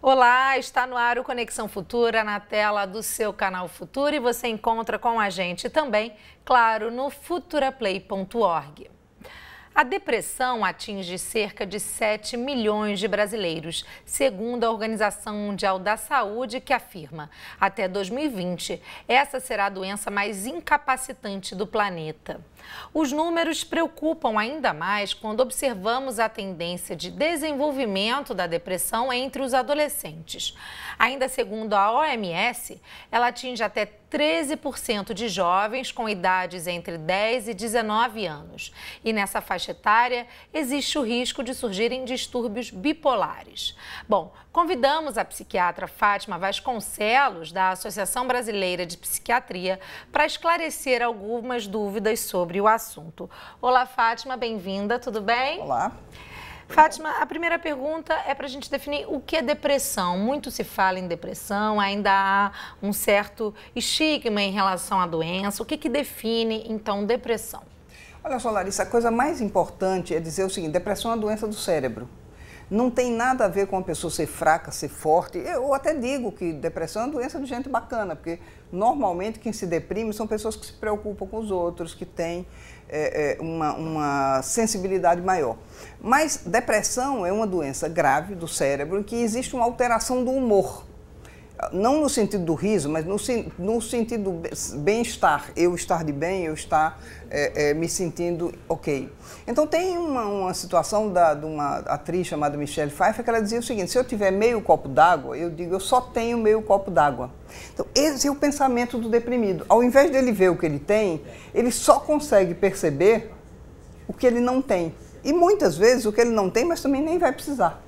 Olá, está no ar o Conexão Futura na tela do seu canal Futuro e você encontra com a gente também, claro, no futuraplay.org. A depressão atinge cerca de 7 milhões de brasileiros, segundo a Organização Mundial da Saúde, que afirma: até 2020, essa será a doença mais incapacitante do planeta. Os números preocupam ainda mais quando observamos a tendência de desenvolvimento da depressão entre os adolescentes. Ainda segundo a OMS, ela atinge até 13% de jovens com idades entre 10 e 19 anos. E nessa faixa etária existe o risco de surgirem distúrbios bipolares. Bom, convidamos a psiquiatra Fátima Vasconcelos, da Associação Brasileira de Psiquiatria, para esclarecer algumas dúvidas sobre o assunto. Olá, Fátima, bem-vinda, tudo bem? Olá. Fátima, a primeira pergunta é para a gente definir o que é depressão. Muito se fala em depressão, ainda há um certo estigma em relação à doença. O que, que define, então, depressão? Olha só, Larissa, a coisa mais importante é dizer o seguinte: depressão é uma doença do cérebro não tem nada a ver com a pessoa ser fraca, ser forte. Eu até digo que depressão é uma doença de gente bacana, porque normalmente quem se deprime são pessoas que se preocupam com os outros, que têm é, é, uma, uma sensibilidade maior. Mas depressão é uma doença grave do cérebro em que existe uma alteração do humor não no sentido do riso, mas no, no sentido bem-estar, eu estar de bem, eu estar é, é, me sentindo ok. Então tem uma, uma situação da, de uma atriz chamada Michelle Pfeiffer que ela dizia o seguinte, se eu tiver meio copo d'água, eu digo, eu só tenho meio copo d'água. Então esse é o pensamento do deprimido. Ao invés dele ver o que ele tem, ele só consegue perceber o que ele não tem. E muitas vezes o que ele não tem, mas também nem vai precisar.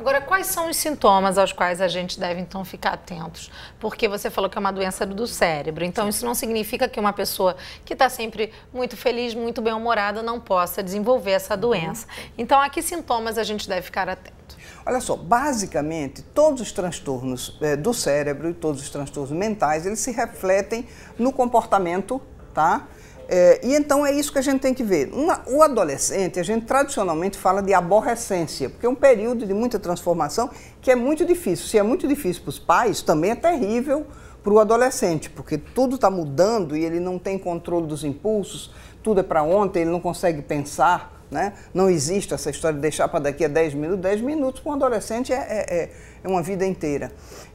Agora, quais são os sintomas aos quais a gente deve então ficar atentos? Porque você falou que é uma doença do cérebro, então Sim. isso não significa que uma pessoa que está sempre muito feliz, muito bem-humorada, não possa desenvolver essa uhum. doença. Então, a que sintomas a gente deve ficar atento? Olha só, basicamente, todos os transtornos é, do cérebro e todos os transtornos mentais, eles se refletem no comportamento, tá? É, e então é isso que a gente tem que ver. Uma, o adolescente, a gente tradicionalmente fala de aborrecência, porque é um período de muita transformação que é muito difícil. Se é muito difícil para os pais, também é terrível para o adolescente, porque tudo está mudando e ele não tem controle dos impulsos, tudo é para ontem, ele não consegue pensar. Né? Não existe essa história de deixar para daqui a 10 minutos. 10 minutos para um adolescente é, é, é, é uma vida inteira.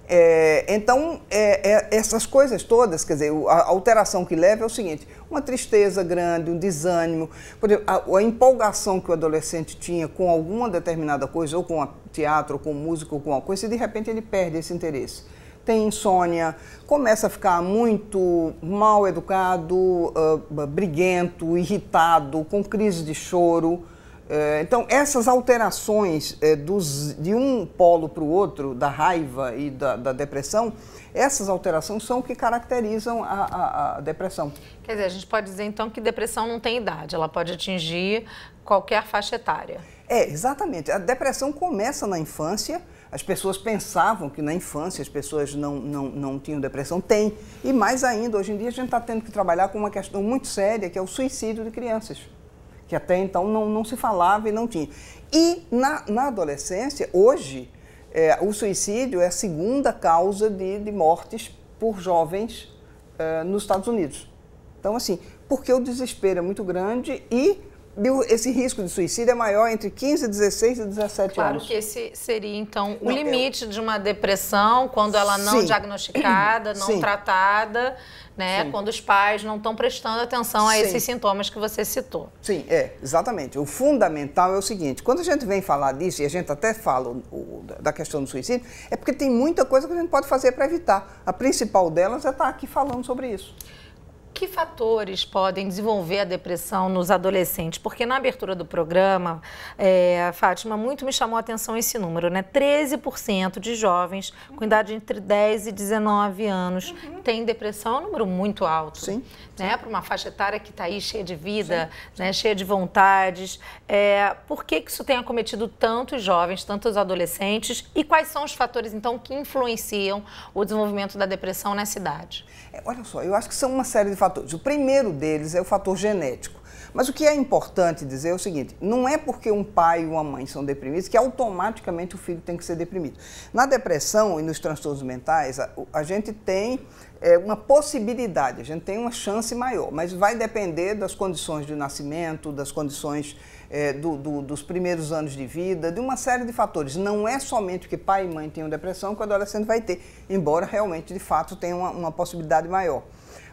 É, então, é, é, essas coisas todas, quer dizer, a alteração que leva é o seguinte: uma tristeza grande, um desânimo, exemplo, a, a, empolgação que o adolescente tinha com alguma determinada coisa, ou com teatro, ou com música, ou com alguma coisa, e de repente ele perde esse interesse. Tem insônia, começa a ficar muito mal educado, uh, ah, briguento, irritado, com crise de choro. É, então, essas alterações é, dos, de um polo para o outro, da raiva e da, da depressão, essas alterações são que caracterizam a, a, a, depressão. Quer dizer, a gente pode dizer então que depressão não tem idade, ela pode atingir qualquer faixa etária. É, exatamente. A depressão começa na infância. As pessoas pensavam que na infância as pessoas não, não, não tinham depressão. Tem. E mais ainda, hoje em dia a gente está tendo que trabalhar com uma questão muito séria, que é o suicídio de crianças que até então não, não se falava e não tinha. E na, na adolescência, hoje, é, o suicídio é a segunda causa de, de mortes por jovens é, nos Estados Unidos. Então, assim, porque o desespero é muito grande e esse risco de suicídio é maior entre 15, 16 e 17 claro anos. Claro que esse seria, então, o não, limite eu... de uma depressão quando ela não Sim. diagnosticada, não Sim. tratada, né? Sim. Quando os pais não estão prestando atenção a esses sintomas que você citou. Sim, é, exatamente. O fundamental é o seguinte: quando a gente vem falar disso, e a gente até fala o, da questão do suicídio, é porque tem muita coisa que a gente pode fazer para evitar. A principal delas é estar tá aqui falando sobre isso que fatores podem desenvolver a depressão nos adolescentes? Porque na abertura do programa, é, Fátima, muito me chamou a atenção esse número, né? 13% de jovens com uhum. idade entre 10 e 19 anos uhum. têm depressão, é um número muito alto. Sim. Né? Para uma faixa etária que está aí cheia de vida, sim, né? cheia de vontades. É, por que, que isso tem acometido tantos jovens, tantos adolescentes? E quais são os fatores, então, que influenciam o desenvolvimento da depressão nessa idade? É, olha só, eu acho que são uma série de fatores fatores. O primeiro deles é o fator genético. Mas o que é importante dizer é o seguinte: não é porque um pai e uma mãe são deprimidos que automaticamente o filho tem que ser deprimido. Na depressão e nos transtornos mentais, a, a gente tem é, uma possibilidade, a gente tem uma chance maior, mas vai depender das condições de nascimento, das condições é, do, do, dos primeiros anos de vida, de uma série de fatores. Não é somente que pai e mãe tenham depressão que o adolescente vai ter, embora realmente, de fato, tenha uma, uma possibilidade maior.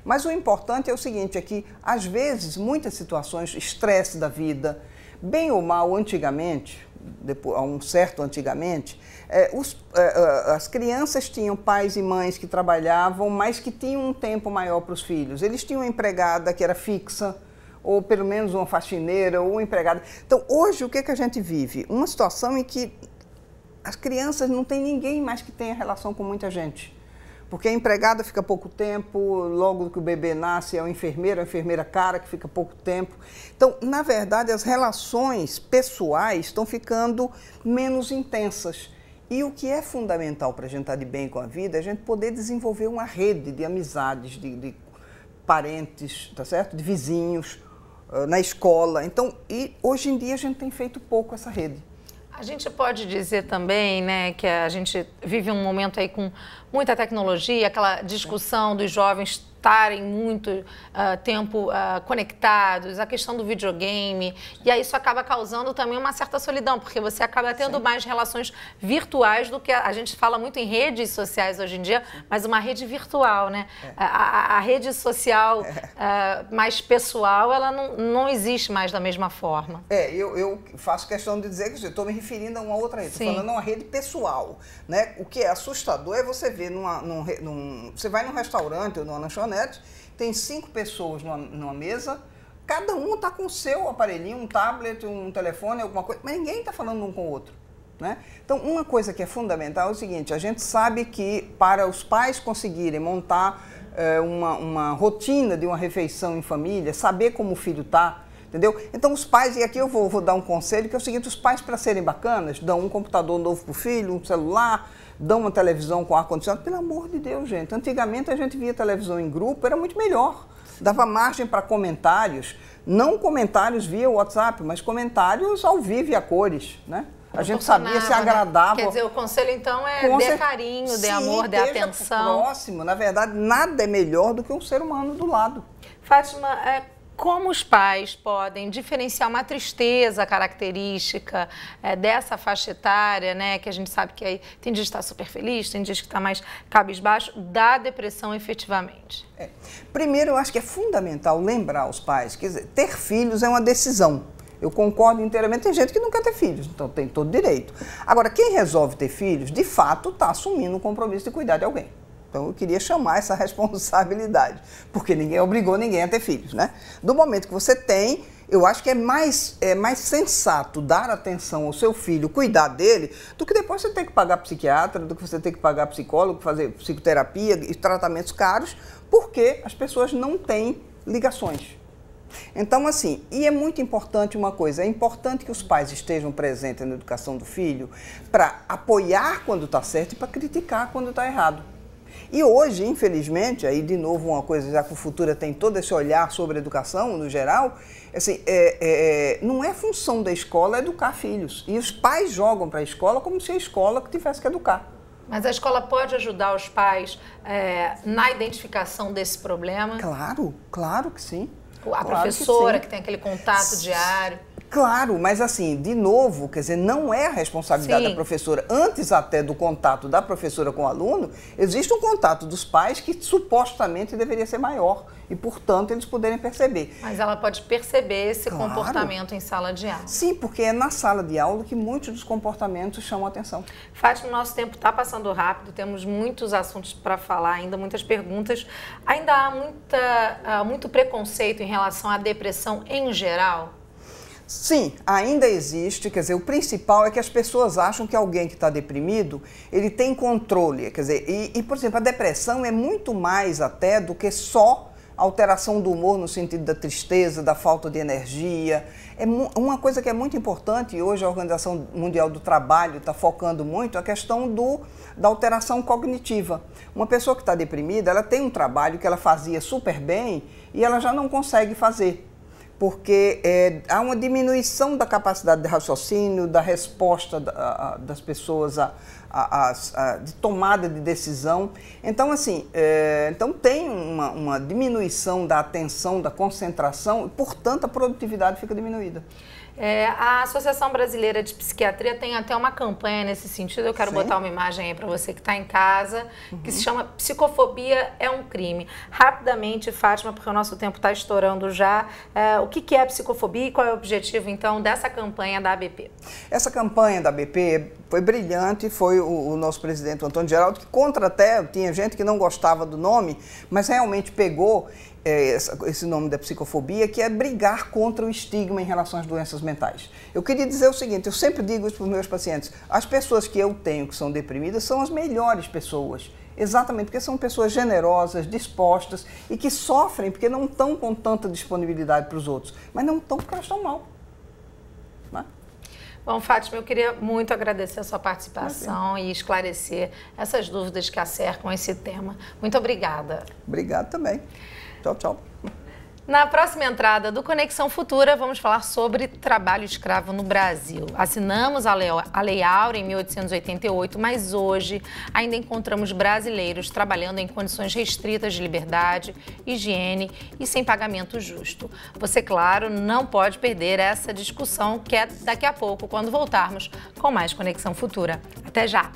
Mas o importante é o seguinte, é que às vezes muitas situações, estresse da vida, bem ou mal antigamente, depois, a um certo antigamente, é, os, é, é, as crianças tinham pais e mães que trabalhavam, mas que tinham um tempo maior para os filhos. Eles tinham uma empregada que era fixa, ou pelo menos uma faxineira, ou empregada. Então, hoje, o que, é que a gente vive? Uma situação em que as crianças não têm ninguém mais que tenha relação com muita gente. Porque a empregada fica pouco tempo, logo que o bebê nasce é o enfermeiro, a enfermeira cara que fica pouco tempo. Então, na verdade, as relações pessoais estão ficando menos intensas. E o que é fundamental para a gente estar tá de bem com a vida é a gente poder desenvolver uma rede de amizades, de, de parentes, tá certo? De vizinhos, na escola. Então, e hoje em dia a gente tem feito pouco essa rede. A gente pode dizer também, né, que a gente vive um momento aí com muita tecnologia, aquela discussão dos jovens estarem muito uh, tempo uh, conectados, a questão do videogame. E aí isso acaba causando também uma certa solidão, porque você acaba tendo Sim. mais relações virtuais do que a, a, gente fala muito em redes sociais hoje em dia, mas uma rede virtual, né? É. A, a, a, rede social é. uh, mais pessoal, ela não, não existe mais da mesma forma. É, eu, eu faço questão de dizer que estou me referindo a uma outra rede, falando uma rede pessoal. Né? O que é assustador é você ver numa, num, num, você vai num restaurante ou numa lanchonete tem cinco pessoas numa, numa mesa, cada um está com o seu aparelhinho, um tablet, um telefone, alguma coisa, mas ninguém está falando um com o outro. Né? Então, uma coisa que é fundamental é o seguinte: a gente sabe que para os pais conseguirem montar é, uma, uma rotina de uma refeição em família, saber como o filho está, entendeu? Então os pais, e aqui eu vou, vou, dar um conselho, que é o seguinte, os pais para serem bacanas, dão um computador novo para o filho, um celular, dão uma televisão com ar-condicionado. Pelo amor de Deus, gente. Antigamente a gente via televisão em grupo, era muito melhor. Dava margem para comentários, não comentários via WhatsApp, mas comentários ao vivo e a cores, né? A gente sabia se né? agradava. Quer dizer, o conselho então é Com dê carinho, dê Sim, amor, dê atenção. Próximo, na verdade, nada é melhor do que um ser humano do lado. Fátima, é, como os pais podem diferenciar uma tristeza característica é, dessa faixa etária, né? Que a gente sabe que aí tem dias que está super feliz, tem dias que está mais cabisbaixo, da depressão efetivamente? É. Primeiro, eu acho que é fundamental lembrar aos pais que ter filhos é uma decisão. Eu concordo inteiramente. Tem gente que não quer ter filhos, então tem todo direito. Agora, quem resolve ter filhos, de fato, está assumindo o compromisso de cuidar de alguém. Então eu queria chamar essa responsabilidade, porque ninguém obrigou ninguém a ter filhos, né? Do momento que você tem, eu acho que é mais, é mais sensato dar atenção ao seu filho, cuidar dele, do que depois você ter que pagar psiquiatra, do que você ter que pagar psicólogo, fazer psicoterapia e tratamentos caros, porque as pessoas não têm ligações. Então, assim, e é muito importante uma coisa: é importante que os pais estejam presentes na educação do filho para apoiar quando está certo e para criticar quando está errado. E hoje, infelizmente, aí de novo uma coisa, já que o Futura tem todo esse olhar sobre educação no geral, assim, é, é, é não é função da escola educar filhos. E os pais jogam para a escola como se a escola que tivesse que educar. Mas a escola pode ajudar os pais é, na identificação desse problema? Claro, claro que sim. A claro professora que, que tem aquele contato diário. Claro, mas assim, de novo, quer dizer, não é a responsabilidade Sim. da professora. Antes até do contato da professora com o aluno, existe um contato dos pais que supostamente deveria ser maior e, portanto, eles poderem perceber. Mas ela pode perceber esse claro. comportamento em sala de aula. Sim, porque é na sala de aula que muitos dos comportamentos chamam atenção. Fátima, nosso tempo está passando rápido, temos muitos assuntos para falar ainda, muitas perguntas. Ainda há muita, muito preconceito em relação à depressão em geral? Sim, ainda existe, quer dizer, o principal é que as pessoas acham que alguém que está deprimido, ele tem controle, quer dizer, e, e, por exemplo, a depressão é muito mais até do que só alteração do humor no sentido da tristeza, da falta de energia. É uma coisa que é muito importante e hoje a Organização Mundial do Trabalho está focando muito é a questão do, da alteração cognitiva. Uma pessoa que está deprimida, ela tem um trabalho que ela fazia super bem e ela já não consegue fazer porque é, há uma diminuição da capacidade de raciocínio, da resposta da, a, das pessoas a, a, a, de tomada de decisão. Então, assim, é, então tem uma, uma diminuição da atenção, da concentração, e, portanto, a produtividade fica diminuída. É, a Associação Brasileira de Psiquiatria tem até uma campanha nesse sentido. Eu quero Sim. botar uma imagem aí para você que está em casa, uhum. que se chama Psicofobia é um Crime. Rapidamente, Fátima, porque o nosso tempo está estourando já, é, o que, que é psicofobia e qual é o objetivo, então, dessa campanha da ABP? Essa campanha da ABP foi brilhante, foi o, o nosso presidente Antônio Geraldo, que contra até, tinha gente que não gostava do nome, mas realmente pegou é, esse nome da psicofobia, que é brigar contra o estigma em relação às doenças mentais. Eu queria dizer o seguinte: eu sempre digo isso para os meus pacientes, as pessoas que eu tenho que são deprimidas são as melhores pessoas. Exatamente, porque são pessoas generosas, dispostas e que sofrem porque não estão com tanta disponibilidade para os outros, mas não estão porque elas estão mal. Né? Bom, Fátima, eu queria muito agradecer a sua participação e esclarecer essas dúvidas que acercam esse tema. Muito obrigada. Obrigado também. Tchau, tchau. Na próxima entrada do Conexão Futura, vamos falar sobre trabalho escravo no Brasil. Assinamos a Lei, a lei Áurea em 1888, mas hoje ainda encontramos brasileiros trabalhando em condições restritas de liberdade, higiene e sem pagamento justo. Você, claro, não pode perder essa discussão que é daqui a pouco, quando voltarmos com mais Conexão Futura. Até já!